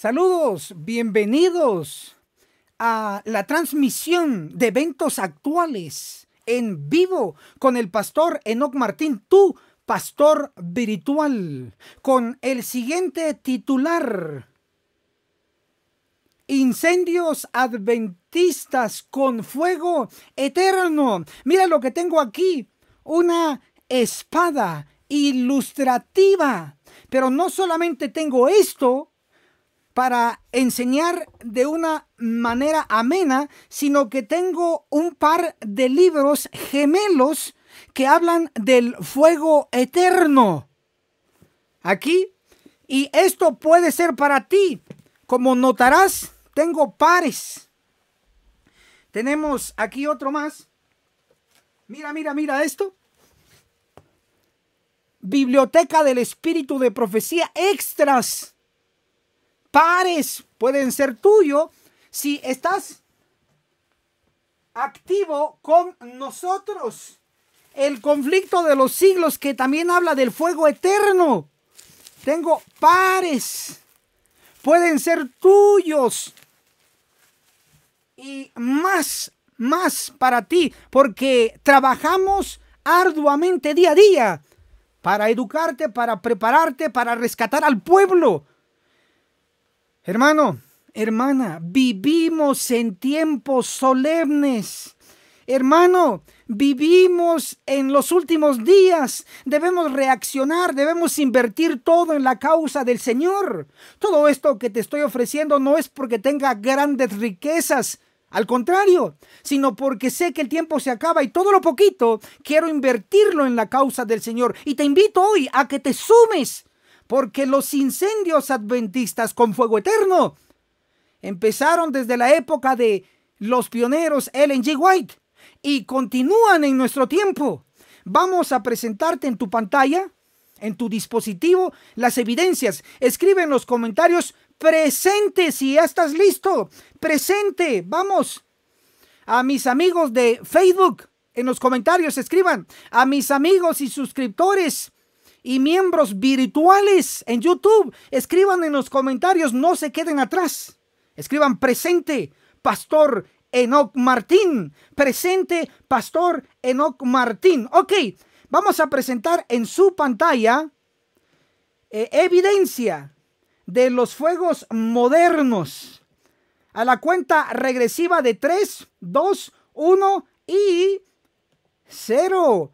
Saludos, bienvenidos a la transmisión de eventos actuales en vivo con el pastor Enoc Martín, tu pastor virtual, con el siguiente titular. Incendios adventistas con fuego eterno. Mira lo que tengo aquí. Una espada ilustrativa. Pero no solamente tengo esto, para enseñar de una manera amena, sino que tengo un par de libros gemelos que hablan del fuego eterno. Aquí, y esto puede ser para ti. Como notarás, tengo pares. Tenemos aquí otro más. Mira, mira, mira esto. Biblioteca del Espíritu de Profecía Extras pares pueden ser tuyo si estás activo con nosotros. El conflicto de los siglos que también habla del fuego eterno. Tengo pares. Pueden ser tuyos. Y más, más para ti. Porque trabajamos arduamente día a día para educarte, para prepararte, para rescatar al pueblo Hermano, hermana, vivimos en tiempos solemnes. Hermano, vivimos en los últimos días. Debemos reaccionar, debemos invertir todo en la causa del Señor. Todo esto que te estoy ofreciendo no es porque tenga grandes riquezas. Al contrario, sino porque sé que el tiempo se acaba y todo lo poquito quiero invertirlo en la causa del Señor. Y te invito hoy a que te sumes porque los incendios adventistas con fuego eterno empezaron desde la época de los pioneros Ellen G. White y continúan en nuestro tiempo. Vamos a presentarte en tu pantalla, en tu dispositivo, las evidencias. Escribe en los comentarios presente si ya estás listo. Presente, vamos. A mis amigos de Facebook, en los comentarios escriban. A mis amigos y suscriptores y miembros virtuales en YouTube. Escriban en los comentarios, no se queden atrás. Escriban presente, Pastor Enoc Martín. Presente, Pastor Enoc Martín. Ok, vamos a presentar en su pantalla eh, evidencia de los fuegos modernos. A la cuenta regresiva de 3, 2, 1 y 0.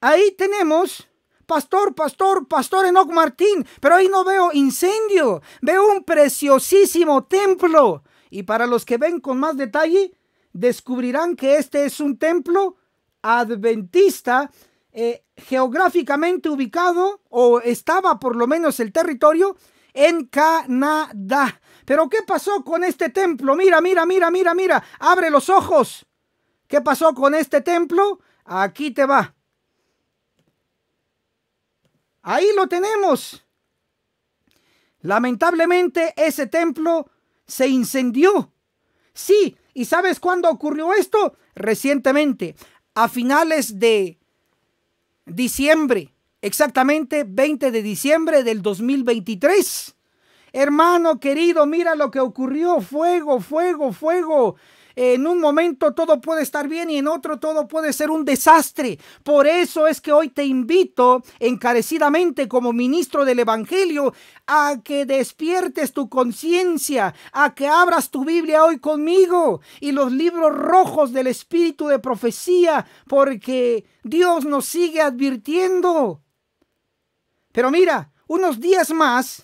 Ahí tenemos pastor, pastor, pastor Enoch Martín, pero ahí no veo incendio, veo un preciosísimo templo. Y para los que ven con más detalle, descubrirán que este es un templo adventista eh, geográficamente ubicado, o estaba por lo menos el territorio, en Canadá. Pero ¿qué pasó con este templo? Mira, mira, mira, mira, mira, abre los ojos. ¿Qué pasó con este templo? Aquí te va. Ahí lo tenemos. Lamentablemente ese templo se incendió. Sí, ¿y sabes cuándo ocurrió esto? Recientemente, a finales de diciembre, exactamente 20 de diciembre del 2023. Hermano querido, mira lo que ocurrió. Fuego, fuego, fuego en un momento todo puede estar bien y en otro todo puede ser un desastre. Por eso es que hoy te invito encarecidamente como ministro del Evangelio a que despiertes tu conciencia, a que abras tu Biblia hoy conmigo y los libros rojos del espíritu de profecía, porque Dios nos sigue advirtiendo. Pero mira, unos días más,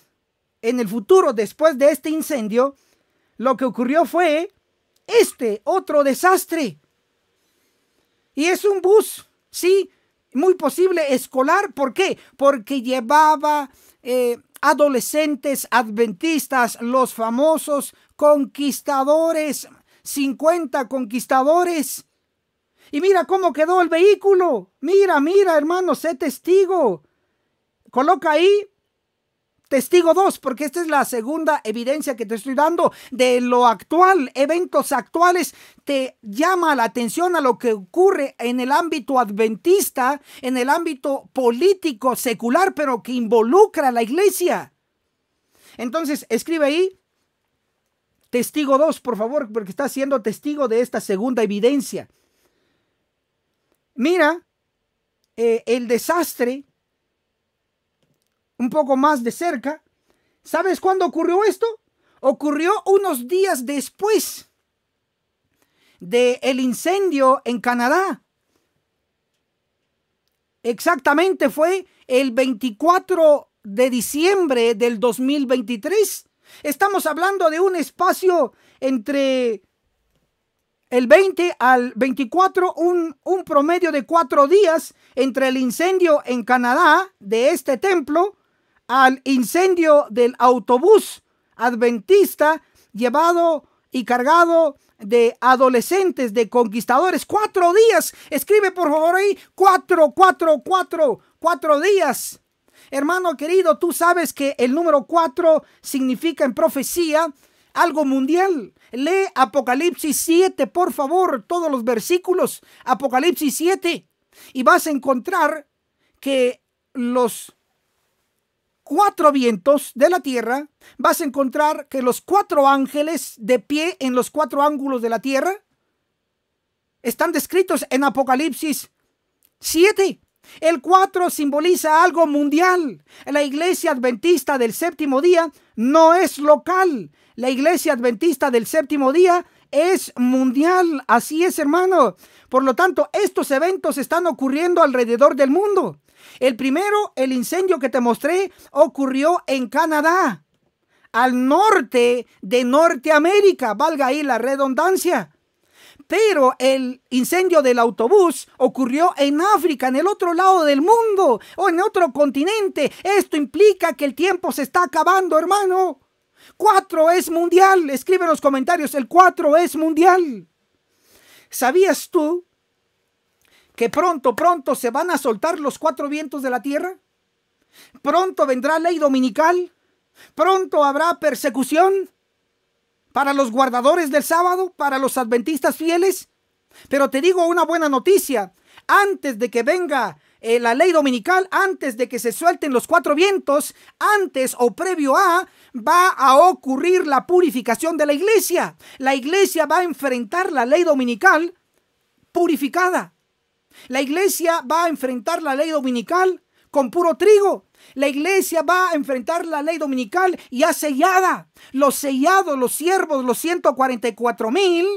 en el futuro, después de este incendio, lo que ocurrió fue este otro desastre. Y es un bus, sí, muy posible escolar. ¿Por qué? Porque llevaba eh, adolescentes adventistas, los famosos conquistadores, 50 conquistadores. Y mira cómo quedó el vehículo. Mira, mira, hermano, sé testigo. Coloca ahí Testigo 2, porque esta es la segunda evidencia que te estoy dando de lo actual, eventos actuales, te llama la atención a lo que ocurre en el ámbito adventista, en el ámbito político, secular, pero que involucra a la iglesia. Entonces, escribe ahí testigo 2, por favor, porque está siendo testigo de esta segunda evidencia. Mira eh, el desastre un poco más de cerca. ¿Sabes cuándo ocurrió esto? Ocurrió unos días después del incendio en Canadá. Exactamente fue el 24 de diciembre del 2023. Estamos hablando de un espacio entre el 20 al 24, un, un, promedio de cuatro días entre el incendio en Canadá de este templo al incendio del autobús adventista llevado y cargado de adolescentes, de conquistadores. Cuatro días. Escribe por favor ahí. Cuatro, cuatro, cuatro. Cuatro días. Hermano querido, tú sabes que el número cuatro significa en profecía algo mundial. Lee Apocalipsis 7, por favor, todos los versículos. Apocalipsis 7. Y vas a encontrar que los cuatro vientos de la tierra, vas a encontrar que los cuatro ángeles de pie en los cuatro ángulos de la tierra están descritos en Apocalipsis 7. El 4 simboliza algo mundial. La iglesia adventista del séptimo día no es local. La iglesia adventista del séptimo día es mundial. Así es, hermano. Por lo tanto, estos eventos están ocurriendo alrededor del mundo. El primero, el incendio que te mostré, ocurrió en Canadá, al norte de Norteamérica, valga ahí la redundancia. Pero el incendio del autobús ocurrió en África, en el otro lado del mundo o en otro continente. Esto implica que el tiempo se está acabando, hermano. Cuatro es mundial. Escribe en los comentarios, el cuatro es mundial. ¿Sabías tú pronto, pronto se van a soltar los cuatro vientos de la tierra. Pronto vendrá ley dominical. Pronto habrá persecución para los guardadores del sábado, para los adventistas fieles. Pero te digo una buena noticia. Antes de que venga eh, la ley dominical, antes de que se suelten los cuatro vientos, antes o previo a, va a ocurrir la purificación de la iglesia. La iglesia va a enfrentar la ley dominical purificada. La iglesia va a enfrentar la ley dominical con puro trigo. La iglesia va a enfrentar la ley dominical y ya sellada. Los sellados, los siervos, los 144 mil,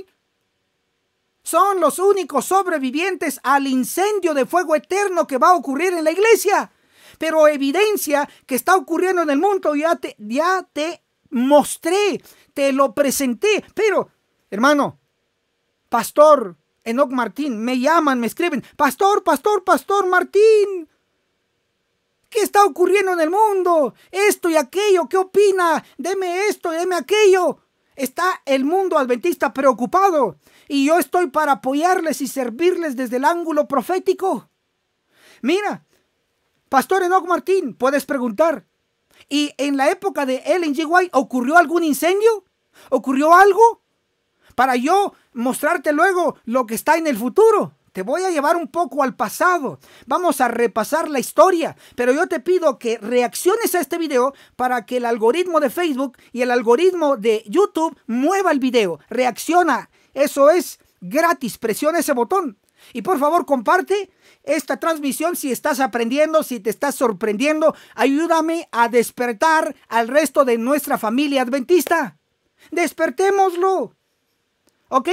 son los únicos sobrevivientes al incendio de fuego eterno que va a ocurrir en la iglesia. Pero evidencia que está ocurriendo en el mundo ya te, ya te mostré, te lo presenté. Pero, hermano, pastor, Enoc Martín, me llaman, me escriben, Pastor, Pastor, Pastor Martín. ¿Qué está ocurriendo en el mundo? Esto y aquello, ¿qué opina? Deme esto, deme aquello. Está el mundo adventista preocupado y yo estoy para apoyarles y servirles desde el ángulo profético. Mira, Pastor Enoc Martín, puedes preguntar, ¿y en la época de Ellen G. White ocurrió algún incendio? ¿Ocurrió algo? Para yo mostrarte luego lo que está en el futuro. Te voy a llevar un poco al pasado. Vamos a repasar la historia. Pero yo te pido que reacciones a este video para que el algoritmo de Facebook y el algoritmo de YouTube mueva el video. Reacciona. Eso es gratis. Presiona ese botón. Y por favor comparte esta transmisión si estás aprendiendo, si te estás sorprendiendo. Ayúdame a despertar al resto de nuestra familia adventista. Despertémoslo. ¿Ok?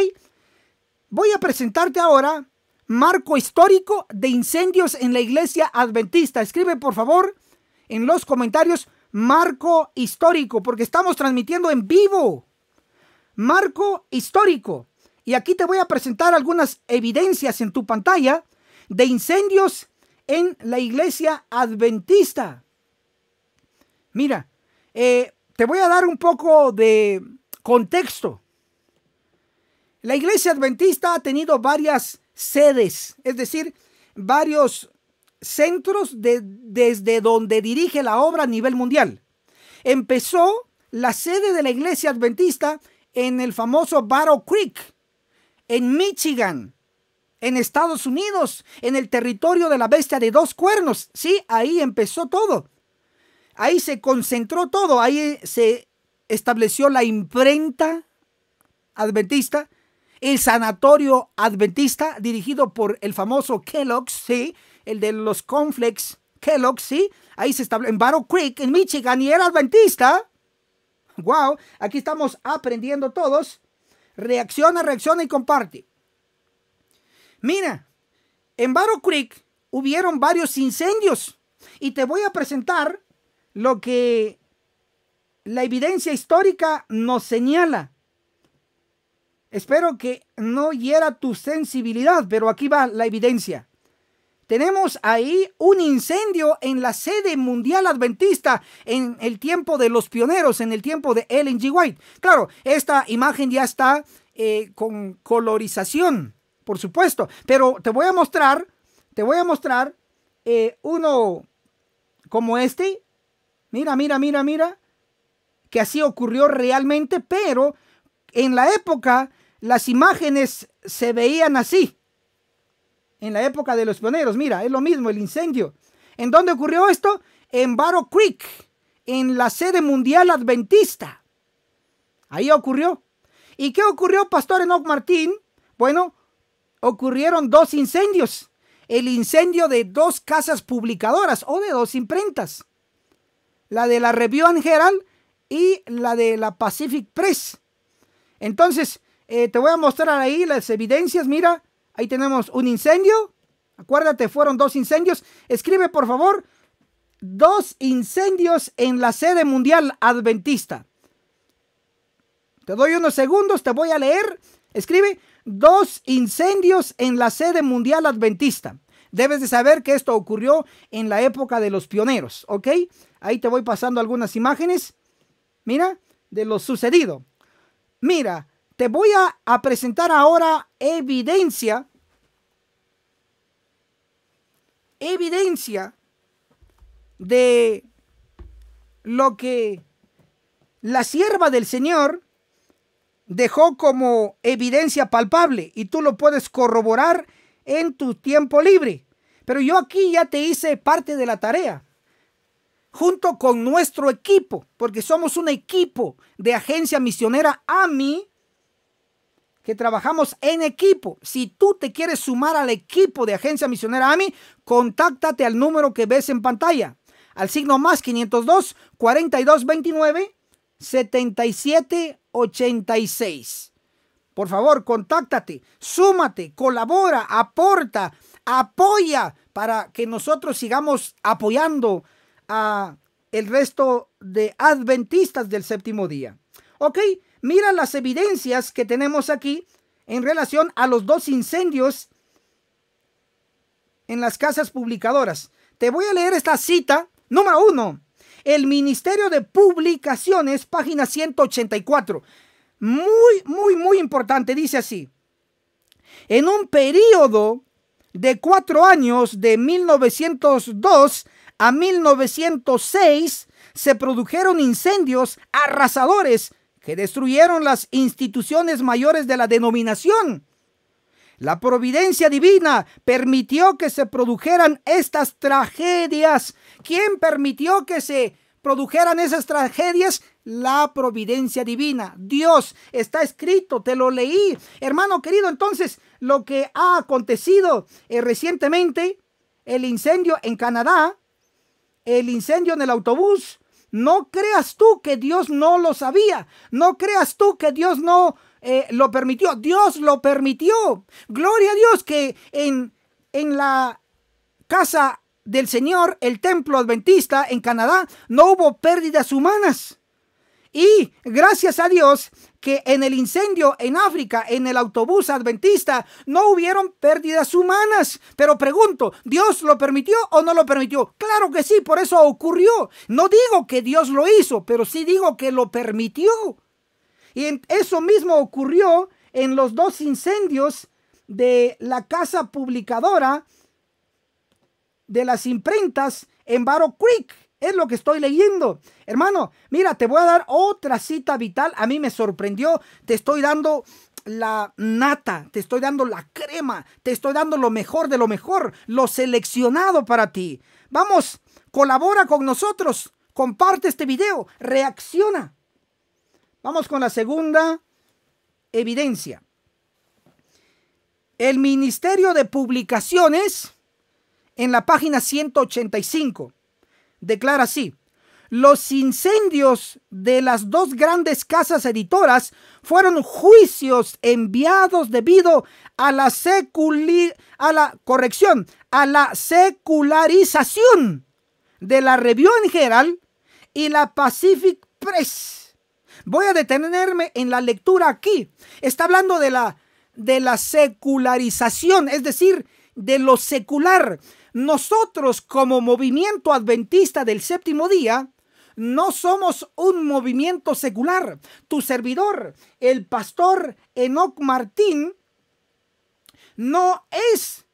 Voy a presentarte ahora marco histórico de incendios en la iglesia adventista. Escribe por favor en los comentarios marco histórico, porque estamos transmitiendo en vivo. Marco histórico. Y aquí te voy a presentar algunas evidencias en tu pantalla de incendios en la iglesia adventista. Mira, eh, te voy a dar un poco de contexto. La iglesia adventista ha tenido varias sedes, es decir, varios centros desde donde dirige la obra a nivel mundial. Empezó la sede de la iglesia adventista en el famoso Barrow Creek, en Michigan, en Estados Unidos, en el territorio de la bestia de dos cuernos. Sí, ahí empezó todo. Ahí se concentró todo, ahí se estableció la imprenta adventista, el sanatorio adventista dirigido por el famoso Kellogg, ¿sí? El de los conflicts Kellogg, ¿sí? Ahí se estableció en Barrow Creek, en Michigan, y era adventista. ¡Wow! Aquí estamos aprendiendo todos. Reacciona, reacciona y comparte. Mira, en Barrow Creek hubieron varios incendios. Y te voy a presentar lo que la evidencia histórica nos señala. Espero que no hiera tu sensibilidad, pero aquí va la evidencia. Tenemos ahí un incendio en la sede mundial adventista en el tiempo de los pioneros, en el tiempo de Ellen G. White. Claro, esta imagen ya está eh, con colorización, por supuesto, pero te voy a mostrar, te voy a mostrar eh, uno como este. Mira, mira, mira, mira, que así ocurrió realmente, pero en la época las imágenes se veían así. En la época de los pioneros, mira, es lo mismo, el incendio. ¿En dónde ocurrió esto? En Barrow Creek, en la sede mundial adventista. Ahí ocurrió. ¿Y qué ocurrió, Pastor Enoch Martín? Bueno, ocurrieron dos incendios. El incendio de dos casas publicadoras o de dos imprentas. La de la Review and Herald y la de la Pacific Press. Entonces, eh, te voy a mostrar ahí las evidencias, mira. Ahí tenemos un incendio. Acuérdate, fueron dos incendios. Escribe, por favor, dos incendios en la sede mundial adventista. Te doy unos segundos, te voy a leer. Escribe, dos incendios en la sede mundial adventista. Debes de saber que esto ocurrió en la época de los pioneros, ¿ok? Ahí te voy pasando algunas imágenes. Mira, de lo sucedido. Mira, voy a, presentar ahora evidencia. Evidencia de lo que la sierva del Señor dejó como evidencia palpable y tú lo puedes corroborar en tu tiempo libre. Pero yo aquí ya te hice parte de la tarea, junto con nuestro equipo, porque somos un equipo de agencia misionera AMI que trabajamos en equipo. Si tú te quieres sumar al equipo de Agencia Misionera AMI, contáctate al número que ves en pantalla, al signo más 502 4229 7786. Por favor, contáctate, súmate, colabora, aporta, apoya para que nosotros sigamos apoyando a el resto de adventistas del séptimo día. ¿Ok? Mira las evidencias que tenemos aquí en relación a los dos incendios en las casas publicadoras. Te voy a leer esta cita número uno. El Ministerio de Publicaciones, página 184. Muy, muy, muy importante. Dice así. En un periodo de cuatro años, de 1902 a 1906, se produjeron incendios arrasadores que destruyeron las instituciones mayores de la denominación. La providencia divina permitió que se produjeran estas tragedias. ¿Quién permitió que se produjeran esas tragedias? La providencia divina. Dios está escrito, te lo leí. Hermano querido, entonces lo que ha acontecido eh, recientemente, el incendio en Canadá, el incendio en el autobús, no creas tú que Dios no lo sabía. No creas tú que Dios no eh, lo permitió. Dios lo permitió. Gloria a Dios que en, en la casa del Señor, el templo adventista en Canadá, no hubo pérdidas humanas. Y gracias a Dios, que en el incendio en África, en el autobús adventista, no hubieron pérdidas humanas. Pero pregunto, ¿Dios lo permitió o no lo permitió? Claro que sí, por eso ocurrió. No digo que Dios lo hizo, pero sí digo que lo permitió. Y eso mismo ocurrió en los dos incendios de la casa publicadora de las imprentas en Barrow Creek. Es lo que estoy leyendo. Hermano, mira, te voy a dar otra cita vital. A mí me sorprendió. Te estoy dando la nata, te estoy dando la crema, te estoy dando lo mejor de lo mejor, lo seleccionado para ti. Vamos, colabora con nosotros, comparte este video, reacciona. Vamos con la segunda evidencia. El Ministerio de Publicaciones en la página 185 declara así, los incendios de las dos grandes casas editoras fueron juicios enviados debido a la, a la corrección, a la secularización de la Review en general y la Pacific Press. Voy a detenerme en la lectura aquí. Está hablando de la, de la secularización, es decir, de lo secular. Nosotros como movimiento adventista del séptimo día, no somos un movimiento secular. Tu servidor, el pastor Enoch Martín, no es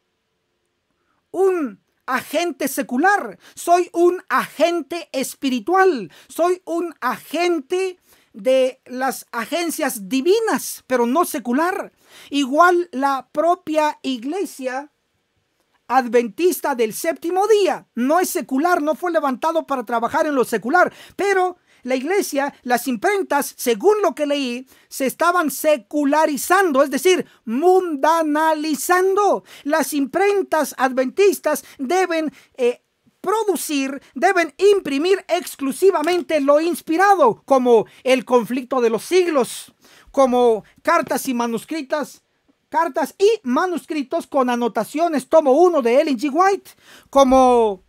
un agente secular, soy un agente espiritual, soy un agente de las agencias divinas, pero no secular. Igual la propia iglesia adventista del séptimo día. No es secular, no fue levantado para trabajar en lo secular, pero la iglesia, las imprentas, según lo que leí, se estaban secularizando, es decir, mundanalizando. Las imprentas adventistas deben... Eh, producir, deben imprimir exclusivamente lo inspirado, como el conflicto de los siglos, como cartas y manuscritas cartas y manuscritos con anotaciones, tomo uno de Ellen G. White, como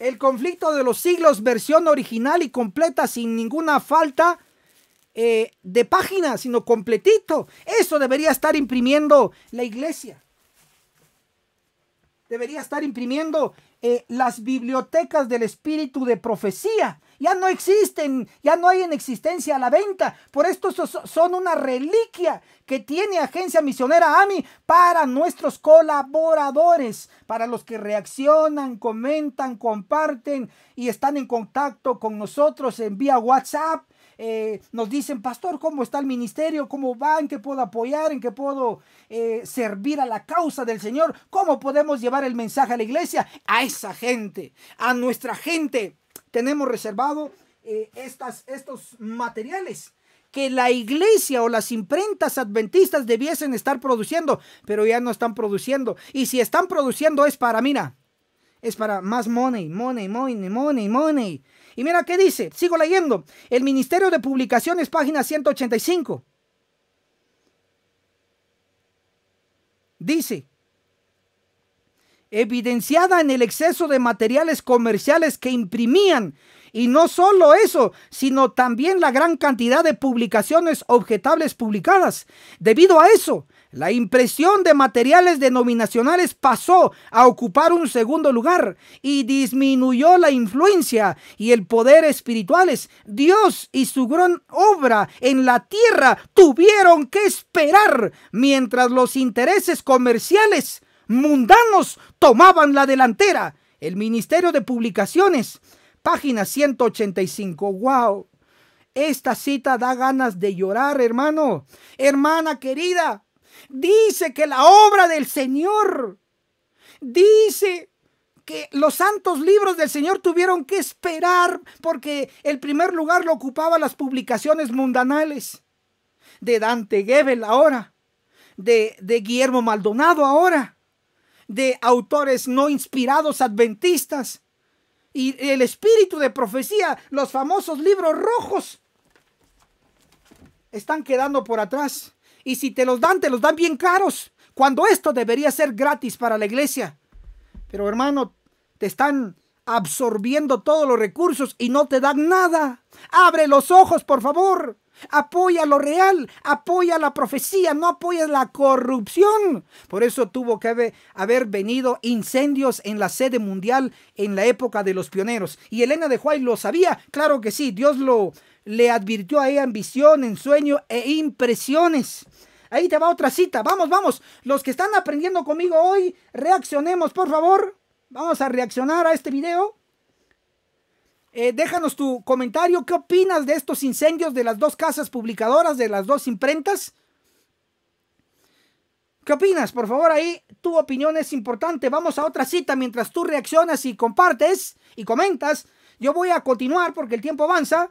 El conflicto de los siglos, versión original y completa, sin ninguna falta eh, de página, sino completito. Eso debería estar imprimiendo la iglesia. Debería estar imprimiendo eh, las bibliotecas del espíritu de profecía ya no existen, ya no hay en existencia a la venta. Por esto son una reliquia que tiene Agencia Misionera AMI para nuestros colaboradores, para los que reaccionan, comentan, comparten y están en contacto con nosotros en vía WhatsApp. Eh, nos dicen, pastor, ¿cómo está el ministerio? ¿Cómo va? ¿En qué puedo apoyar? ¿En qué puedo eh, servir a la causa del Señor? ¿Cómo podemos llevar el mensaje a la iglesia? A esa gente, a nuestra gente tenemos reservado eh, estas, estos materiales que la iglesia o las imprentas adventistas debiesen estar produciendo, pero ya no están produciendo. Y si están produciendo es para, mira, es para más money, money, money, money, money. Y mira qué dice, sigo leyendo, el Ministerio de Publicaciones, página 185. Dice, evidenciada en el exceso de materiales comerciales que imprimían. Y no solo eso, sino también la gran cantidad de publicaciones objetables publicadas. Debido a eso, la impresión de materiales denominacionales pasó a ocupar un segundo lugar y disminuyó la influencia y el poder espirituales. Dios y su gran obra en la tierra tuvieron que esperar mientras los intereses comerciales mundanos tomaban la delantera. El Ministerio de Publicaciones, página 185. ¡Wow! Esta cita da ganas de llorar, hermano. Hermana querida, dice que la obra del Señor, dice que los santos libros del Señor tuvieron que esperar porque el primer lugar lo ocupaban las publicaciones mundanales de Dante Gebel ahora, de, de Guillermo Maldonado ahora, de autores no inspirados adventistas y el espíritu de profecía, los famosos libros rojos, están quedando por atrás. Y si te los dan, te los dan bien caros, cuando esto debería ser gratis para la iglesia. Pero hermano, te están absorbiendo todos los recursos y no te dan nada. Abre los ojos, por favor. Apoya lo real, apoya la profecía, no apoya la corrupción. Por eso tuvo que haber, venido incendios en la sede mundial en la época de los pioneros. Y Elena de Huay lo sabía, claro que sí, Dios lo le advirtió a ella en visión, en sueño e impresiones. Ahí te va otra cita. Vamos, vamos. Los que están aprendiendo conmigo hoy, reaccionemos, por favor. Vamos a reaccionar a este video. Eh, déjanos tu comentario. ¿Qué opinas de estos incendios de las dos casas publicadoras, de las dos imprentas? ¿Qué opinas? Por favor, ahí tu opinión es importante. Vamos a otra cita mientras tú reaccionas y compartes y comentas. Yo voy a continuar porque el tiempo avanza.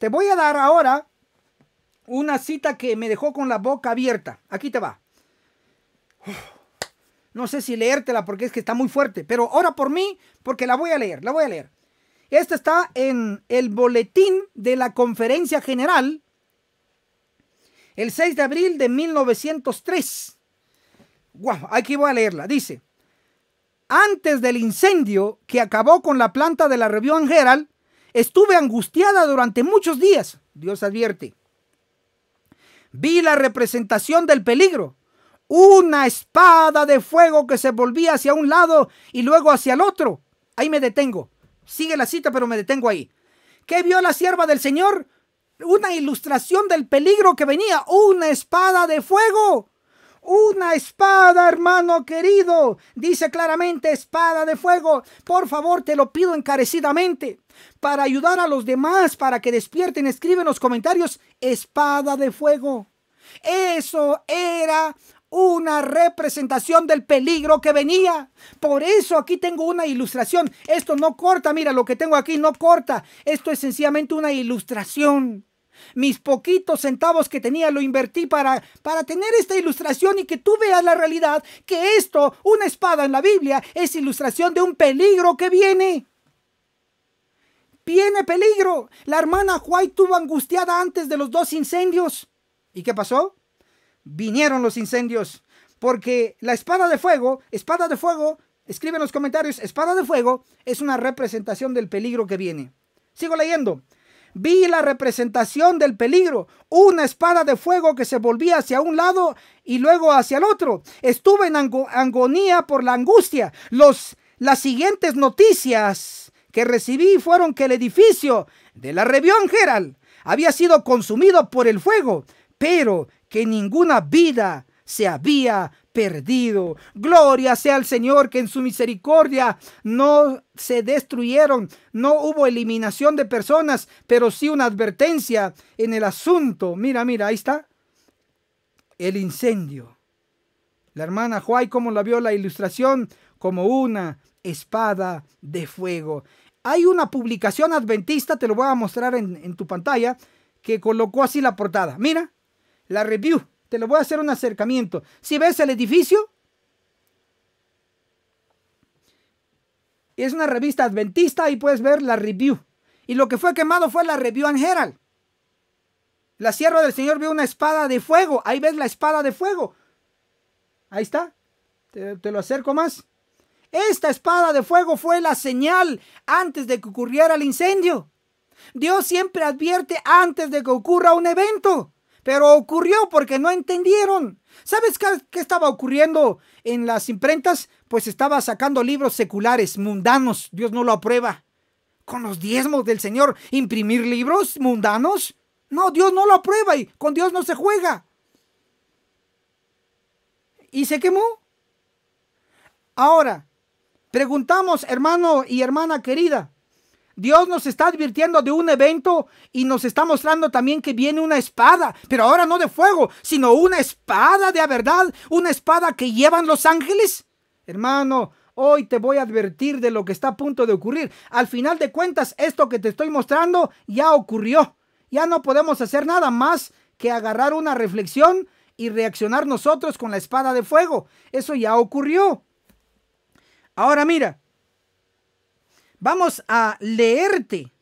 Te voy a dar ahora una cita que me dejó con la boca abierta. Aquí te va. No sé si leértela porque es que está muy fuerte, pero ora por mí porque la voy a leer, la voy a leer. Esta está en el boletín de la Conferencia General el 6 de abril de 1903. Guau, aquí voy a leerla. Dice, antes del incendio que acabó con la planta de la Revión Gerald, estuve angustiada durante muchos días. Dios advierte. Vi la representación del peligro una espada de fuego que se volvía hacia un lado y luego hacia el otro. Ahí me detengo. Sigue la cita, pero me detengo ahí. ¿Qué vio la sierva del Señor? Una ilustración del peligro que venía. Una espada de fuego. Una espada, hermano querido. Dice claramente espada de fuego. Por favor, te lo pido encarecidamente. Para ayudar a los demás, para que despierten, escribe en los comentarios espada de fuego. Eso era una representación del peligro que venía. Por eso aquí tengo una ilustración. Esto no corta, mira, lo que tengo aquí no corta. Esto es sencillamente una ilustración. Mis poquitos centavos que tenía lo invertí para, para tener esta ilustración y que tú veas la realidad que esto, una espada en la Biblia, es ilustración de un peligro que viene viene peligro. La hermana White tuvo angustiada antes de los dos incendios. ¿Y qué pasó? vinieron los incendios. Porque la espada de fuego, espada de fuego, escribe en los comentarios, espada de fuego es una representación del peligro que viene. Sigo leyendo. Vi la representación del peligro, una espada de fuego que se volvía hacia un lado y luego hacia el otro. Estuve en angonía por la angustia. Los, las siguientes noticias que recibí fueron que el edificio de la Revión Gerald había sido consumido por el fuego, pero que ninguna vida se había perdido. Gloria sea al Señor que en su misericordia no se destruyeron, no hubo eliminación de personas, pero sí una advertencia en el asunto. Mira, mira, ahí está. El incendio. La hermana Juay, como la vio la ilustración, como una espada de fuego. Hay una publicación adventista, te lo voy a mostrar en tu pantalla, que colocó así la portada. Mira, la review. Te lo voy a hacer un acercamiento. Si ves el edificio, es una revista adventista y puedes ver la review. Y lo que fue quemado fue la review en Herald. La sierra del Señor vio una espada de fuego. Ahí ves la espada de fuego. Ahí está. te, lo acerco más. Esta espada de fuego fue la señal antes de que ocurriera el incendio. Dios siempre advierte antes de que ocurra un evento. Pero ocurrió porque no entendieron. ¿Sabes qué, estaba ocurriendo en las imprentas? Pues estaba sacando libros seculares, mundanos. Dios no lo aprueba. Con los diezmos del Señor, imprimir libros mundanos. No, Dios no lo aprueba y con Dios no se juega. Y se quemó. Ahora, preguntamos, hermano y hermana querida, Dios nos está advirtiendo de un evento y nos está mostrando también que viene una espada, pero ahora no de fuego, sino una espada de la verdad, una espada que llevan los ángeles. Hermano, hoy te voy a advertir de lo que está a punto de ocurrir. Al final de cuentas, esto que te estoy mostrando ya ocurrió. Ya no podemos hacer nada más que agarrar una reflexión y reaccionar nosotros con la espada de fuego. Eso ya ocurrió. Ahora mira, Vamos a leerte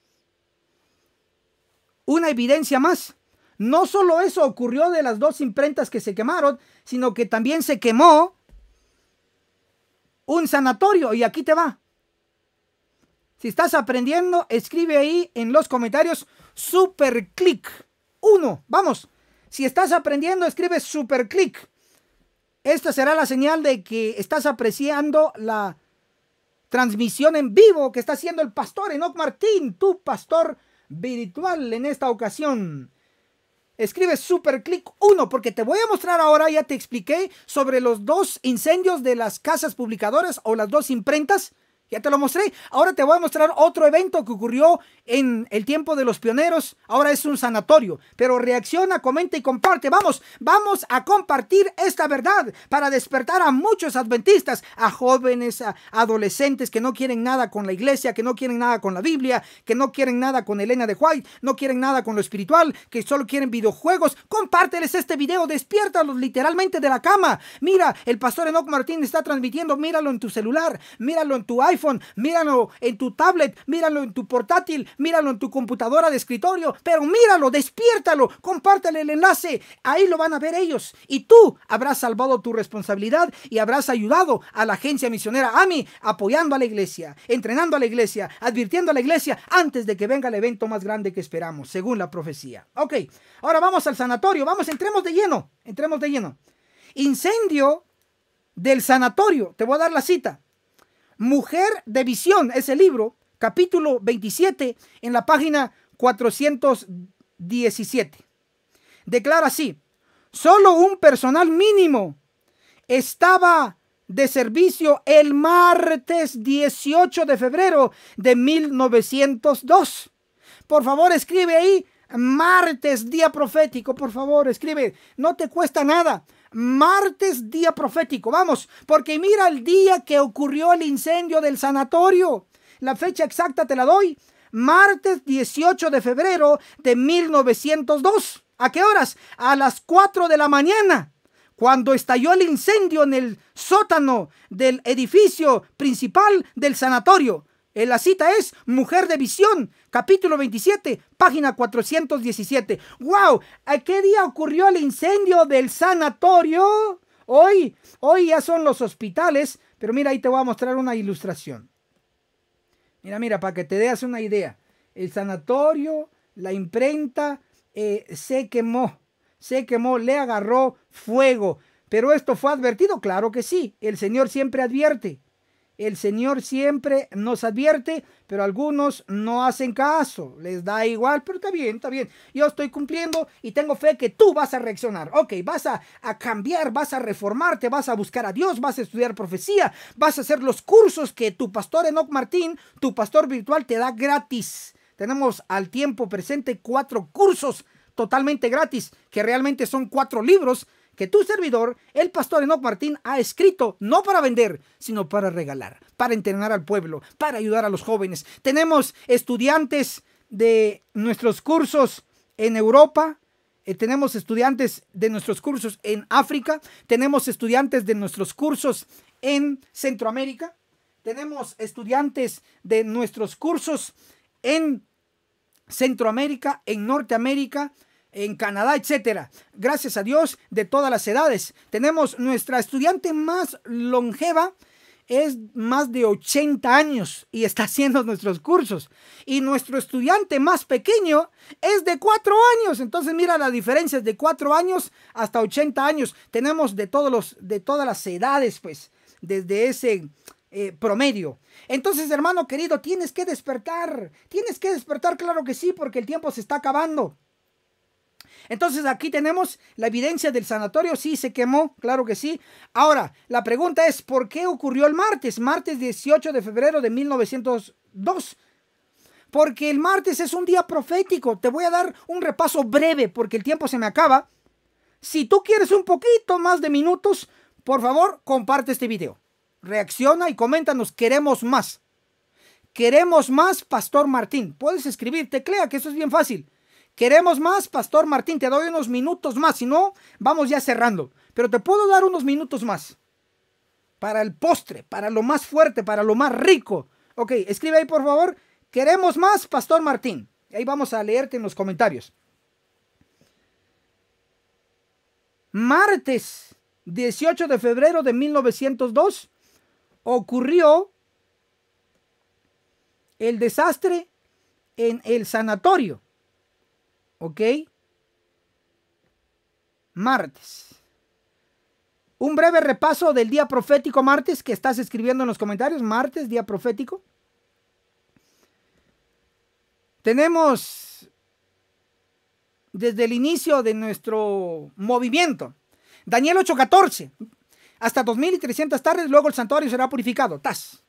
una evidencia más. No solo eso ocurrió de las dos imprentas que se quemaron, sino que también se quemó un sanatorio. Y aquí te va. Si estás aprendiendo, escribe ahí en los comentarios super clic Uno, vamos. Si estás aprendiendo, escribe super click. Esta será la señal de que estás apreciando la transmisión en vivo que está haciendo el pastor Enoch Martín, tu pastor virtual en esta ocasión. Escribe Superclick 1 porque te voy a mostrar ahora, ya te expliqué sobre los dos incendios de las casas publicadoras o las dos imprentas ya te lo mostré. Ahora te voy a mostrar otro evento que ocurrió en el tiempo de los pioneros. Ahora es un sanatorio. Pero reacciona, comenta y comparte. Vamos, vamos a compartir esta verdad para despertar a muchos adventistas, a jóvenes, a adolescentes que no quieren nada con la iglesia, que no quieren nada con la Biblia, que no quieren nada con Elena de White, no quieren nada con lo espiritual, que solo quieren videojuegos. Compárteles este video, despiértalos literalmente de la cama. Mira, el pastor Enoch Martín está transmitiendo. Míralo en tu celular, míralo en tu iPhone míralo en tu tablet, míralo en tu portátil, míralo en tu computadora de escritorio, pero míralo, despiértalo, compártale el enlace, ahí lo van a ver ellos. Y tú habrás salvado tu responsabilidad y habrás ayudado a la agencia misionera AMI apoyando a la iglesia, entrenando a la iglesia, advirtiendo a la iglesia antes de que venga el evento más grande que esperamos, según la profecía. Ok, ahora vamos al sanatorio, vamos, entremos de lleno, entremos de lleno. Incendio del sanatorio, te voy a dar la cita. Mujer de Visión, ese libro, capítulo 27, en la página 417. Declara así, solo un personal mínimo estaba de servicio el martes 18 de febrero de 1902. Por favor, escribe ahí martes, día profético, por favor, escribe. No te cuesta nada. Martes, día profético. Vamos, porque mira el día que ocurrió el incendio del sanatorio. La fecha exacta te la doy. Martes 18 de febrero de 1902. ¿A qué horas? A las 4 de la mañana cuando estalló el incendio en el sótano del edificio principal del sanatorio. Eh, la cita es Mujer de Visión, capítulo 27, página 417. ¡Wow! ¿A qué día ocurrió el incendio del sanatorio? Hoy, hoy ya son los hospitales, pero mira, ahí te voy a mostrar una ilustración. Mira, mira, para que te des una idea. El sanatorio, la imprenta, eh, se quemó, se quemó, le agarró fuego. Pero esto fue advertido, claro que sí, el Señor siempre advierte. El Señor siempre nos advierte, pero algunos no hacen caso. Les da igual, pero está bien, está bien. Yo estoy cumpliendo y tengo fe que tú vas a reaccionar. Ok, vas a, cambiar, vas a reformarte, vas a buscar a Dios, vas a estudiar profecía, vas a hacer los cursos que tu pastor Enoch Martín, tu pastor virtual, te da gratis. Tenemos al tiempo presente cuatro cursos totalmente gratis, que realmente son cuatro libros que tu servidor, el pastor Enoch Martín, ha escrito, no para vender, sino para regalar, para entrenar al pueblo, para ayudar a los jóvenes. Tenemos estudiantes de nuestros cursos en Europa, eh, tenemos estudiantes de nuestros cursos en África, tenemos estudiantes de nuestros cursos en Centroamérica, tenemos estudiantes de nuestros cursos en Centroamérica, en Norteamérica, en Canadá, etcétera. Gracias a Dios, de todas las edades. Tenemos nuestra estudiante más longeva, es más de 80 años y está haciendo nuestros cursos. Y nuestro estudiante más pequeño es de 4 años. Entonces mira las diferencias de 4 años hasta 80 años. Tenemos de, todos los, de todas las edades, pues, desde ese eh, promedio. Entonces, hermano querido, tienes que despertar. Tienes que despertar, claro que sí, porque el tiempo se está acabando. Entonces aquí tenemos la evidencia del sanatorio. Sí, se quemó, claro que sí. Ahora, la pregunta es, ¿por qué ocurrió el martes? Martes 18 de febrero de 1902. Porque el martes es un día profético. Te voy a dar un repaso breve porque el tiempo se me acaba. Si tú quieres un poquito más de minutos, por favor, comparte este video. Reacciona y coméntanos, queremos más. Queremos más, Pastor Martín. Puedes escribir, teclea, que eso es bien fácil. ¿Queremos más? Pastor Martín, te doy unos minutos más, si no, vamos ya cerrando. Pero te puedo dar unos minutos más. Para el postre, para lo más fuerte, para lo más rico. Ok, escribe ahí por favor. ¿Queremos más, Pastor Martín? Ahí vamos a leerte en los comentarios. Martes 18 de febrero de 1902 ocurrió el desastre en el sanatorio ¿Ok? Martes. Un breve repaso del día profético martes que estás escribiendo en los comentarios. Martes, día profético. Tenemos desde el inicio de nuestro movimiento. Daniel 8:14. Hasta 2300 tardes, luego el santuario será purificado. Taz.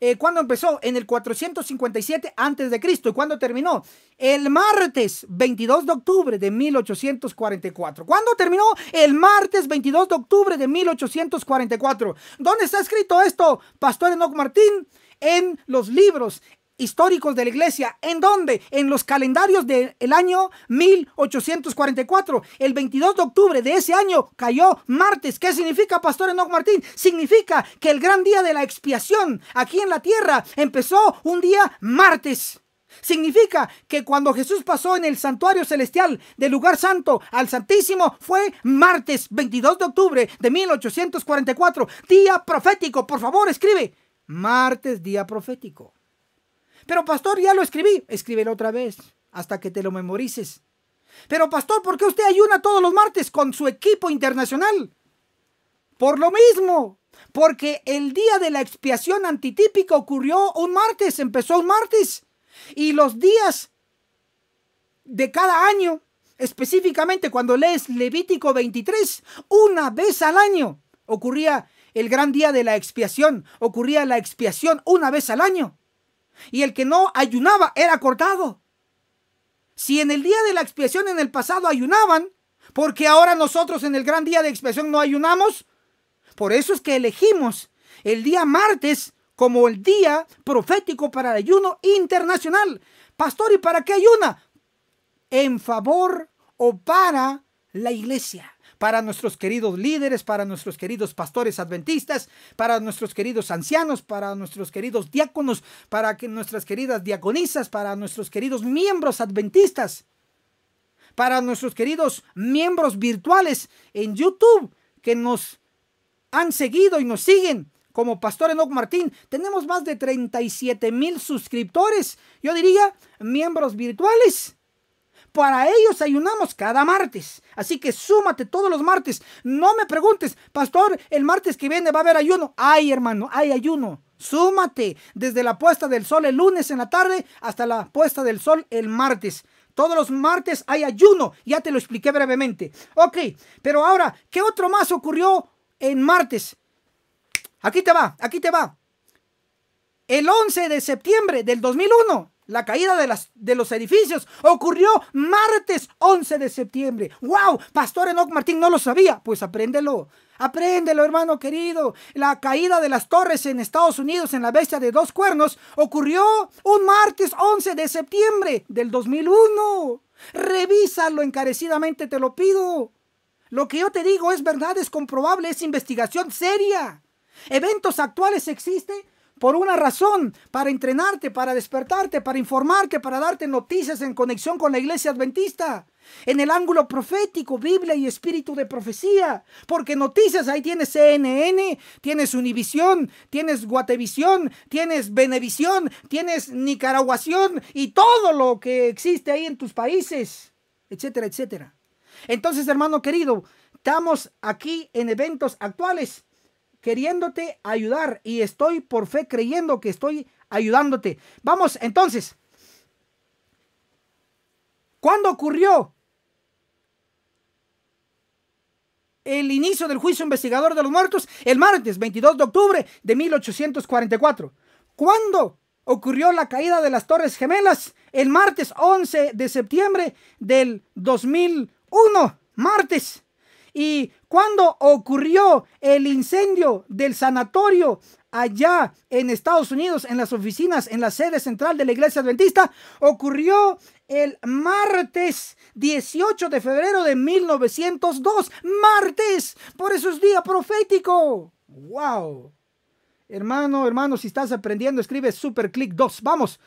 Eh, ¿Cuándo empezó? En el 457 a.C. ¿Y cuándo terminó? El martes 22 de octubre de 1844. ¿Cuándo terminó? El martes 22 de octubre de 1844. ¿Dónde está escrito esto, Pastor Enoch Martín? En los libros, históricos de la iglesia. ¿En donde En los calendarios del año 1844. El 22 de octubre de ese año cayó martes. ¿Qué significa, Pastor Enoch Martín? Significa que el gran día de la expiación aquí en la tierra empezó un día martes. Significa que cuando Jesús pasó en el santuario celestial del lugar santo al Santísimo fue martes 22 de octubre de 1844, día profético. Por favor, escribe. Martes, día profético. Pero pastor, ya lo escribí. Escríbelo otra vez hasta que te lo memorices. Pero pastor, ¿por qué usted ayuna todos los martes con su equipo internacional? Por lo mismo, porque el día de la expiación antitípica ocurrió un martes, empezó un martes. Y los días de cada año, específicamente cuando lees Levítico 23, una vez al año ocurría el gran día de la expiación, ocurría la expiación una vez al año y el que no ayunaba era cortado. Si en el día de la expiación en el pasado ayunaban, porque ahora nosotros en el gran día de expiación no ayunamos, por eso es que elegimos el día martes como el día profético para el ayuno internacional. Pastor, ¿y para qué ayuna? En favor o para la iglesia para nuestros queridos líderes, para nuestros queridos pastores adventistas, para nuestros queridos ancianos, para nuestros queridos diáconos, para que nuestras queridas diaconisas, para nuestros queridos miembros adventistas, para nuestros queridos miembros virtuales en YouTube que nos han seguido y nos siguen. Como Pastor Enoch Martín, tenemos más de 37 mil suscriptores, yo diría miembros virtuales para ellos ayunamos cada martes. Así que súmate todos los martes. No me preguntes, pastor, el martes que viene va a haber ayuno. Ay, hermano, hay ayuno. Súmate desde la puesta del sol el lunes en la tarde hasta la puesta del sol el martes. Todos los martes hay ayuno, ya te lo expliqué brevemente. Ok, pero ahora, ¿qué otro más ocurrió en martes? Aquí te va, aquí te va. El 11 de septiembre del 2001, la caída de, las, de los edificios ocurrió martes 11 de septiembre. ¡Wow! Pastor Enoch Martín no lo sabía. Pues apréndelo. Apréndelo, hermano querido. La caída de las torres en Estados Unidos en la bestia de dos cuernos ocurrió un martes 11 de septiembre del 2001. Revísalo encarecidamente, te lo pido. Lo que yo te digo es verdad, es comprobable, es investigación seria. Eventos actuales existen por una razón, para entrenarte, para despertarte, para informarte, para darte noticias en conexión con la iglesia adventista. En el ángulo profético, Biblia y espíritu de profecía. Porque noticias, ahí tienes CNN, tienes Univisión, tienes Guatevisión, tienes Benevisión, tienes Nicaraguación y todo lo que existe ahí en tus países, etcétera, etcétera. Entonces, hermano querido, estamos aquí en eventos actuales queriéndote ayudar y estoy por fe creyendo que estoy ayudándote. Vamos, entonces, ¿cuándo ocurrió el inicio del juicio investigador de los muertos? El martes 22 de octubre de 1844. ¿Cuándo ocurrió la caída de las Torres Gemelas? El martes 11 de septiembre del 2001. Martes y cuando ocurrió el incendio del sanatorio allá en Estados Unidos, en las oficinas, en la sede central de la iglesia adventista, ocurrió el martes 18 de febrero de 1902. Martes, por eso es día profético. ¡Wow! Hermano, hermano, si estás aprendiendo, escribe Super Click 2. Vamos,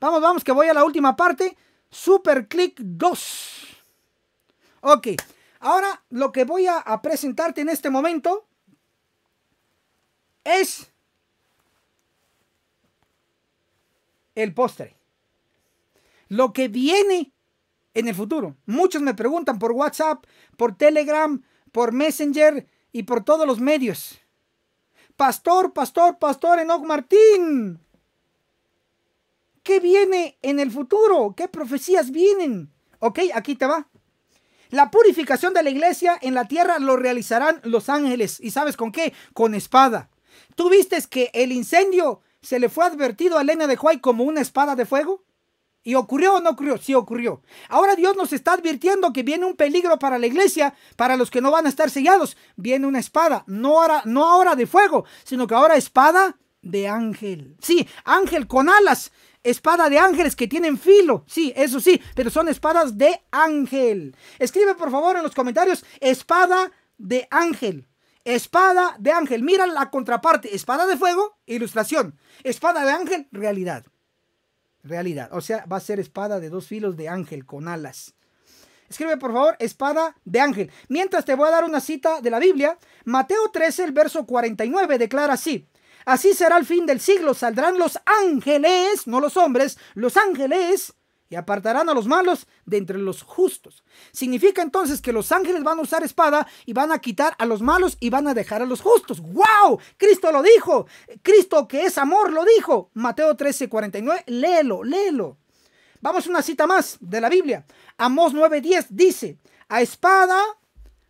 vamos, vamos, que voy a la última parte. Super Click 2. Ok, Ahora lo que voy a, presentarte en este momento es el postre. Lo que viene en el futuro. Muchos me preguntan por WhatsApp, por Telegram, por Messenger y por todos los medios. Pastor, pastor, pastor Enoch Martín. ¿Qué viene en el futuro? ¿Qué profecías vienen? Ok, aquí te va. La purificación de la iglesia en la tierra lo realizarán los ángeles. ¿Y sabes con qué? Con espada. ¿Tú viste que el incendio se le fue advertido a Elena de Huay como una espada de fuego? ¿Y ocurrió o no ocurrió? Sí ocurrió. Ahora Dios nos está advirtiendo que viene un peligro para la iglesia, para los que no van a estar sellados. Viene una espada, no ahora, no ahora de fuego, sino que ahora espada de ángel. Sí, ángel con alas espada de ángeles que tienen filo. Sí, eso sí, pero son espadas de ángel. Escribe por favor en los comentarios espada de ángel. Espada de ángel. Mira la contraparte. Espada de fuego, ilustración. Espada de ángel, realidad. Realidad. O sea, va a ser espada de dos filos de ángel con alas. Escribe por favor espada de ángel. Mientras te voy a dar una cita de la Biblia, Mateo 13, el verso 49 declara así. Así será el fin del siglo. Saldrán los ángeles, no los hombres, los ángeles, y apartarán a los malos de entre los justos. Significa entonces que los ángeles van a usar espada y van a quitar a los malos y van a dejar a los justos. ¡Wow! Cristo lo dijo. Cristo que es amor lo dijo. Mateo 13, 49. Léelo, léelo. Vamos a una cita más de la Biblia. Amós 9:10 dice, a espada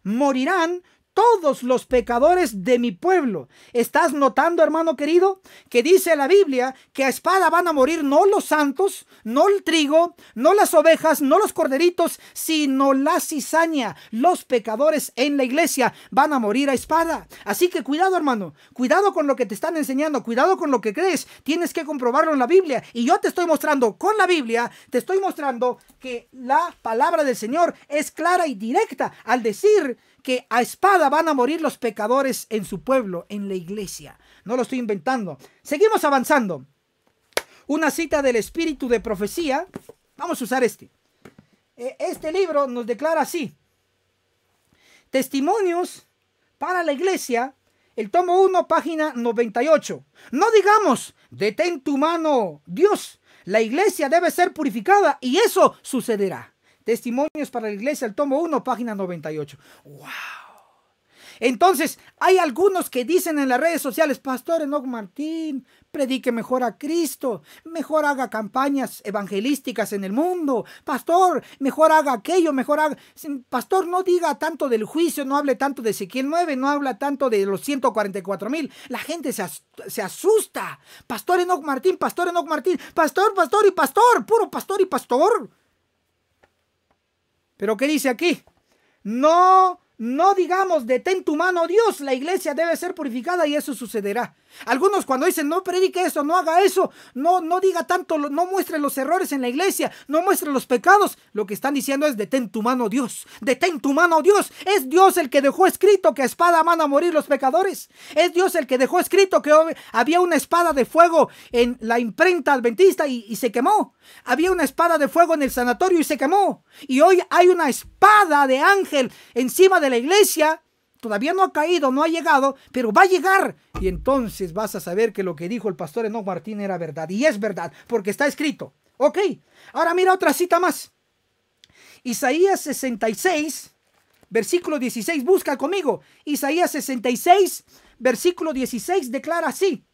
morirán todos los pecadores de mi pueblo. ¿Estás notando, hermano querido, que dice la Biblia que a espada van a morir no los santos, no el trigo, no las ovejas, no los corderitos, sino la cizaña? Los pecadores en la iglesia van a morir a espada. Así que cuidado, hermano, cuidado con lo que te están enseñando, cuidado con lo que crees. Tienes que comprobarlo en la Biblia. Y yo te estoy mostrando con la Biblia, te estoy mostrando que la palabra del Señor es clara y directa al decir que a espada van a morir los pecadores en su pueblo, en la iglesia. No lo estoy inventando. Seguimos avanzando. Una cita del espíritu de profecía. Vamos a usar este. E, este libro nos declara así. Testimonios para la iglesia, el tomo 1, página 98. No digamos, detén tu mano, Dios. La iglesia debe ser purificada y eso sucederá. Testimonios para la Iglesia, el tomo 1, página 98. ¡Wow! Entonces, hay algunos que dicen en las redes sociales, Pastor Enoch Martín, predique mejor a Cristo, mejor haga campañas evangelísticas en el mundo, Pastor, mejor haga aquello, mejor haga... Pastor, no diga tanto del juicio, no hable tanto de Ezequiel 9, no habla tanto de los 144 mil, la gente se, se asusta. Pastor Enoch Martín, Pastor Enoch Martín, Pastor, Pastor y Pastor, puro Pastor y Pastor. Pero ¿qué dice aquí? No, no digamos, detén tu mano, Dios, la iglesia debe ser purificada y eso sucederá. Algunos cuando dicen, no predique eso, no haga eso, no, no diga tanto, no muestre los errores en la iglesia, no muestre los pecados, lo que están diciendo es, detén tu mano Dios, detén tu mano Dios. Es Dios el que dejó escrito que a espada van a morir los pecadores. Es Dios el que dejó escrito que había una espada de fuego en la imprenta adventista y se quemó. Había una espada de fuego en el sanatorio y se quemó. Y hoy hay una espada de ángel encima de la iglesia todavía no ha caído, no ha llegado, pero va a llegar. Y entonces vas a saber que lo que dijo el pastor Enoch Martín era verdad. Y es verdad, porque está escrito. Ok, ahora mira otra cita más. Isaías 66, versículo 16, busca conmigo. Isaías 66, versículo 16 declara así.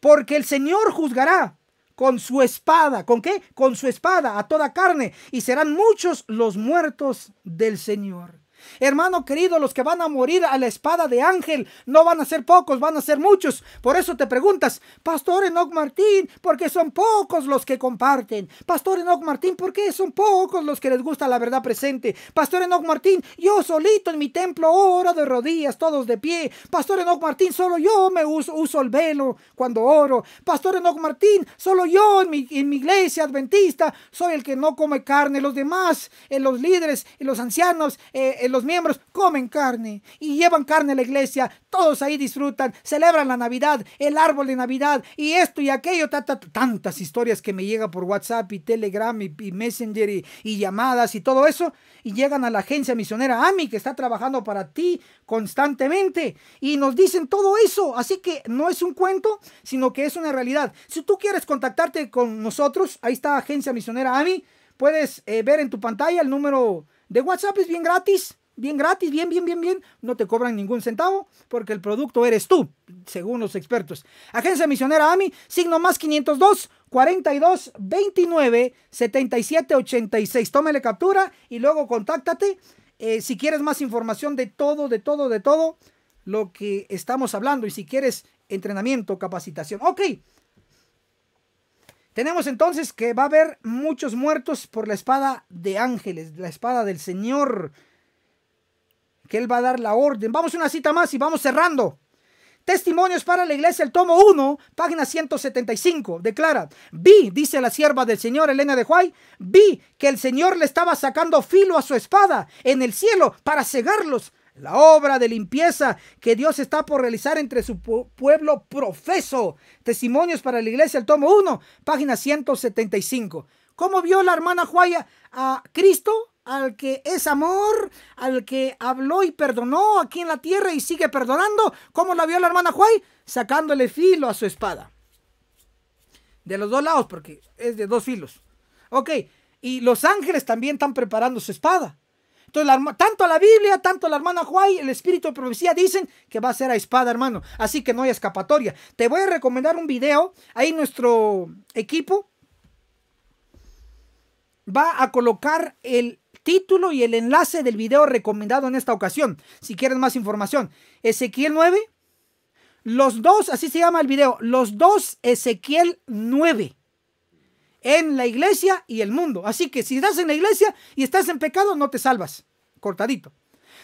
Porque el Señor juzgará con su espada. ¿Con qué? Con su espada a toda carne. Y serán muchos los muertos del Señor. Hermano querido, los que van a morir a la espada de ángel no van a ser pocos, van a ser muchos. Por eso te preguntas, Pastor enoc Martín, ¿por qué son pocos los que comparten? Pastor enoc Martín, ¿por qué son pocos los que les gusta la verdad presente? Pastor enoc Martín, yo solito en mi templo oro de rodillas, todos de pie. Pastor enoc Martín, solo yo me uso, el velo cuando oro. Pastor enoc Martín, solo yo en mi, iglesia adventista soy el que no come carne. Los demás, en eh, los líderes, eh, los ancianos, eh, eh los miembros comen carne y llevan carne a la iglesia. Todos ahí disfrutan, celebran la Navidad, el árbol de Navidad y esto y aquello. tantas historias que me llega por WhatsApp y Telegram y, Messenger y, llamadas y todo eso. Y llegan a la agencia misionera AMI que está trabajando para ti constantemente. Y nos dicen todo eso. Así que no es un cuento, sino que es una realidad. Si tú quieres contactarte con nosotros, ahí está agencia misionera AMI. Puedes eh, ver en tu pantalla el número de WhatsApp, es bien gratis bien gratis, bien, bien, bien, bien. No te cobran ningún centavo porque el producto eres tú, según los expertos. Agencia Misionera AMI, signo más 502. 42 29 77 86. captura y luego contáctate. Eh, si quieres más información de todo, de todo, de todo lo que estamos hablando y si quieres entrenamiento, capacitación. Ok. Tenemos entonces que va a haber muchos muertos por la espada de ángeles, la espada del Señor que Él va a dar la orden. Vamos a una cita más y vamos cerrando. Testimonios para la iglesia, el tomo 1, página 175, declara, vi, dice la sierva del Señor Elena de Huay, vi que el Señor le estaba sacando filo a su espada en el cielo para cegarlos. La obra de limpieza que Dios está por realizar entre su pueblo profeso. Testimonios para la iglesia, el tomo 1, página 175. ¿Cómo vio la hermana Juaya a Cristo al que es amor, al que habló y perdonó aquí en la tierra y sigue perdonando, como la vio la hermana Huay, sacándole filo a su espada. De los dos lados, porque es de dos filos. Ok, y los ángeles también están preparando su espada. Entonces, tanto la Biblia, tanto la hermana Huay, el espíritu de profecía dicen que va a ser a espada, hermano. Así que no hay escapatoria. Te voy a recomendar un video. Ahí nuestro equipo va a colocar el título y el enlace del video recomendado en esta ocasión. Si quieren más información, Ezequiel 9. Los dos, así se llama el video, los dos Ezequiel 9 en la iglesia y el mundo. Así que si estás en la iglesia y estás en pecado, no te salvas. Cortadito.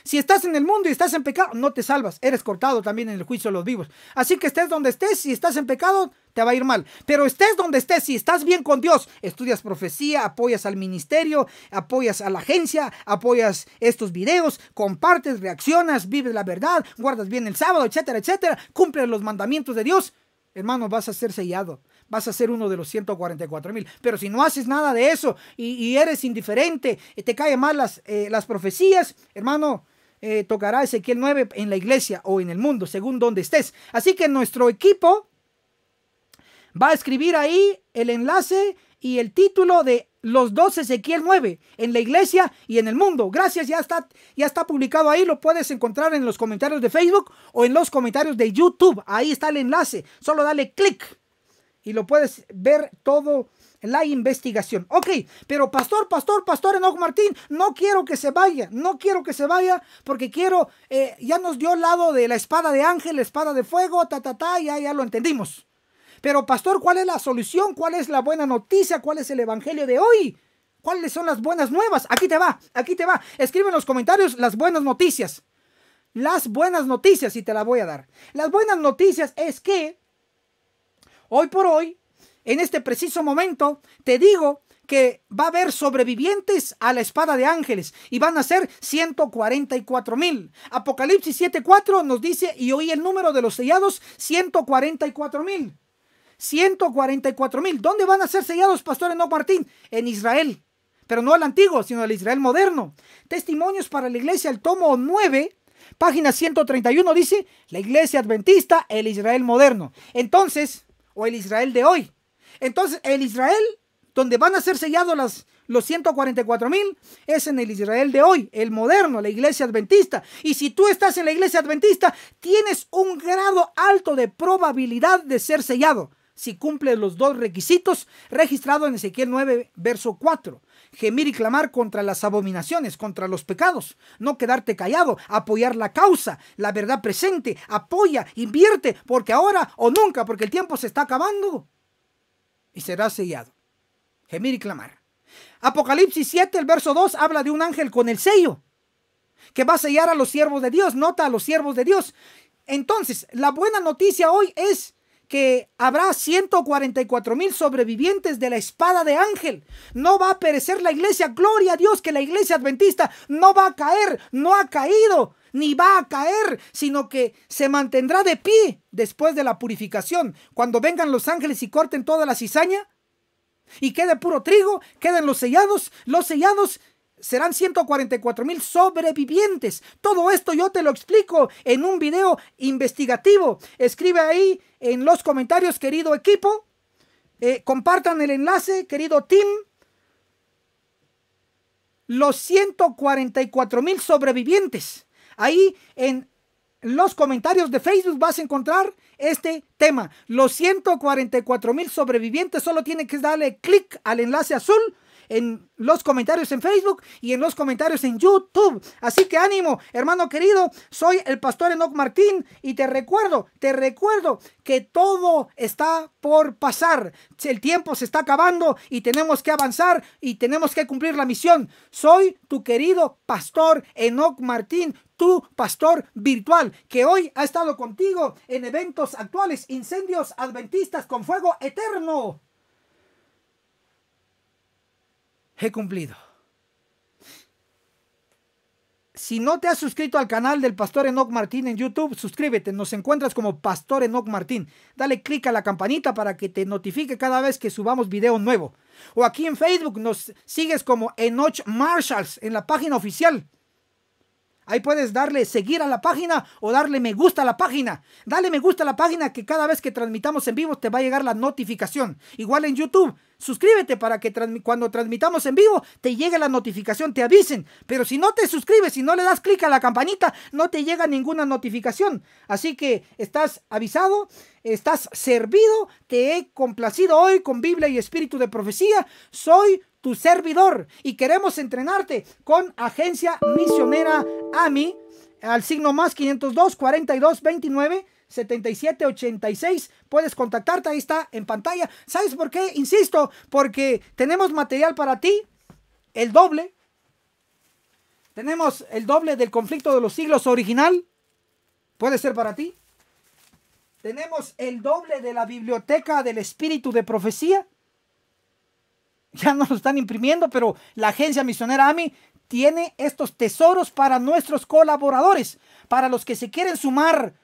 Si estás en el mundo y estás en pecado, no te salvas. Eres cortado también en el juicio de los vivos. Así que estés donde estés, si estás en pecado, te va a ir mal. Pero estés donde estés, si estás bien con Dios, estudias profecía, apoyas al ministerio, apoyas a la agencia, apoyas estos videos, compartes, reaccionas, vives la verdad, guardas bien el sábado, etcétera, etcétera, cumples los mandamientos de Dios. Hermano, vas a ser sellado, vas a ser uno de los 144 mil. Pero si no haces nada de eso y, eres indiferente, y te caen mal las, eh, las profecías, hermano, eh, tocará Ezequiel 9 en la iglesia o en el mundo, según donde estés. Así que nuestro equipo va a escribir ahí el enlace y el título de los dos Ezequiel 9 en la iglesia y en el mundo. Gracias, ya está, ya está publicado ahí, lo puedes encontrar en los comentarios de Facebook o en los comentarios de YouTube. Ahí está el enlace, solo dale clic y lo puedes ver todo la investigación. Ok, pero pastor, pastor, pastor Enoch Martín, no quiero que se vaya, no quiero que se vaya, porque quiero, eh, ya nos dio el lado de la espada de ángel, la espada de fuego, ta, ta, ta, ya, ya lo entendimos. Pero pastor, ¿cuál es la solución? ¿Cuál es la buena noticia? ¿Cuál es el evangelio de hoy? ¿Cuáles son las buenas nuevas? Aquí te va, aquí te va. Escribe en los comentarios las buenas noticias. Las buenas noticias, y te la voy a dar. Las buenas noticias es que hoy por hoy en este preciso momento te digo que va a haber sobrevivientes a la espada de ángeles y van a ser 144 mil. Apocalipsis 7.4 nos dice, y hoy el número de los sellados, 144 mil. 144 mil. ¿Dónde van a ser sellados, Pastor Enoch Martín? En Israel. Pero no el antiguo, sino el Israel moderno. Testimonios para la iglesia, el tomo 9, página 131, dice, la iglesia adventista, el Israel moderno. Entonces, o el Israel de hoy. Entonces, el Israel donde van a ser sellados las, los 144 mil es en el Israel de hoy, el moderno, la iglesia adventista. Y si tú estás en la iglesia adventista, tienes un grado alto de probabilidad de ser sellado si cumples los dos requisitos registrados en Ezequiel 9, verso 4. Gemir y clamar contra las abominaciones, contra los pecados, no quedarte callado, apoyar la causa, la verdad presente, apoya, invierte, porque ahora o nunca, porque el tiempo se está acabando y será sellado. Gemir y clamar. Apocalipsis 7, el verso 2, habla de un ángel con el sello que va a sellar a los siervos de Dios, nota a los siervos de Dios. Entonces, la buena noticia hoy es que habrá 144 mil sobrevivientes de la espada de ángel. No va a perecer la iglesia. Gloria a Dios que la iglesia adventista no va a caer, no ha caído ni va a caer, sino que se mantendrá de pie después de la purificación. Cuando vengan los ángeles y corten toda la cizaña y quede puro trigo, queden los sellados, los sellados serán 144 mil sobrevivientes. Todo esto yo te lo explico en un video investigativo. Escribe ahí en los comentarios, querido equipo. Eh, compartan el enlace, querido team. Los 144 mil sobrevivientes. Ahí en los comentarios de Facebook vas a encontrar este tema. Los 144 mil sobrevivientes solo tienen que darle clic al enlace azul en los comentarios en Facebook y en los comentarios en YouTube. Así que ánimo, hermano querido, soy el pastor Enoch Martín y te recuerdo, te recuerdo que todo está por pasar. El tiempo se está acabando y tenemos que avanzar y tenemos que cumplir la misión. Soy tu querido pastor Enoch Martín tu pastor virtual que hoy ha estado contigo en eventos actuales, incendios adventistas con fuego eterno. he cumplido. Si no te has suscrito al canal del Pastor Enoch Martín en YouTube, suscríbete. Nos encuentras como Pastor Enoch Martín. Dale clic a la campanita para que te notifique cada vez que subamos video nuevo. O aquí en Facebook nos sigues como Enoch Marshalls en la página oficial. Ahí puedes darle seguir a la página o darle me gusta a la página. Dale me gusta a la página que cada vez que transmitamos en vivo te va a llegar la notificación. Igual en YouTube, suscríbete para que cuando transmitamos en vivo te llegue la notificación, te avisen. Pero si no te suscribes, si no le das clic a la campanita, no te llega ninguna notificación. Así que estás avisado, estás servido, te he complacido hoy con Biblia y Espíritu de Profecía. Soy tu servidor y queremos entrenarte con Agencia Misionera AMI al signo más 502 42 29 77 86 Puedes contactarte, ahí está en pantalla. ¿Sabes por qué? Insisto, porque tenemos material para ti, el doble. Tenemos el doble del conflicto de los siglos original. Puede ser para ti. Tenemos el doble de la biblioteca del espíritu de profecía ya no lo están imprimiendo, pero la agencia misionera AMI tiene estos tesoros para nuestros colaboradores, para los que se quieren sumar,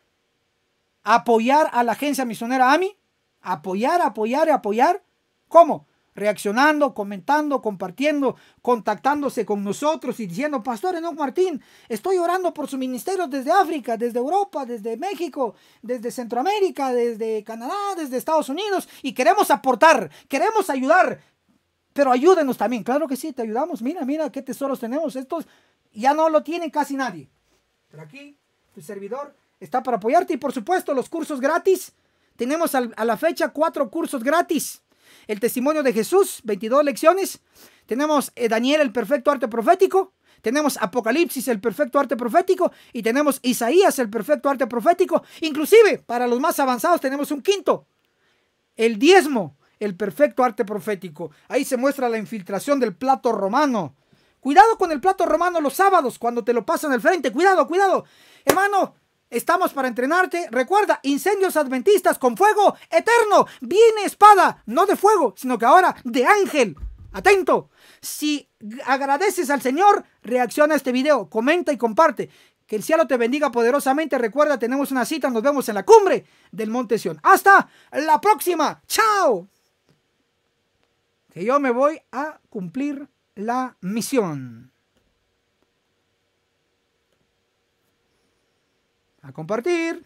apoyar a la agencia misionera AMI, apoyar, apoyar y apoyar. ¿Cómo? Reaccionando, comentando, compartiendo, contactándose con nosotros y diciendo, Pastor Enoch Martín, estoy orando por su ministerio desde África, desde Europa, desde México, desde Centroamérica, desde Canadá, desde Estados Unidos y queremos aportar, queremos ayudar, pero ayúdenos también, claro que sí, te ayudamos. Mira, mira qué tesoros tenemos. Estos ya no lo tienen casi nadie. Pero aquí, tu servidor está para apoyarte. Y por supuesto, los cursos gratis. Tenemos a la fecha cuatro cursos gratis. El testimonio de Jesús, 22 lecciones. Tenemos eh, Daniel, el perfecto arte profético. Tenemos Apocalipsis, el perfecto arte profético. Y tenemos Isaías, el perfecto arte profético. Inclusive, para los más avanzados, tenemos un quinto. El diezmo, el perfecto arte profético. Ahí se muestra la infiltración del plato romano. Cuidado con el plato romano los sábados cuando te lo pasan al frente. Cuidado, cuidado. Hermano, estamos para entrenarte. Recuerda, incendios adventistas con fuego eterno. Viene espada, no de fuego, sino que ahora de ángel. Atento. Si agradeces al Señor, reacciona a este video, comenta y comparte. Que el cielo te bendiga poderosamente. Recuerda, tenemos una cita. Nos vemos en la cumbre del Monte Sion. Hasta la próxima. Chao que yo me voy a cumplir la misión. A compartir.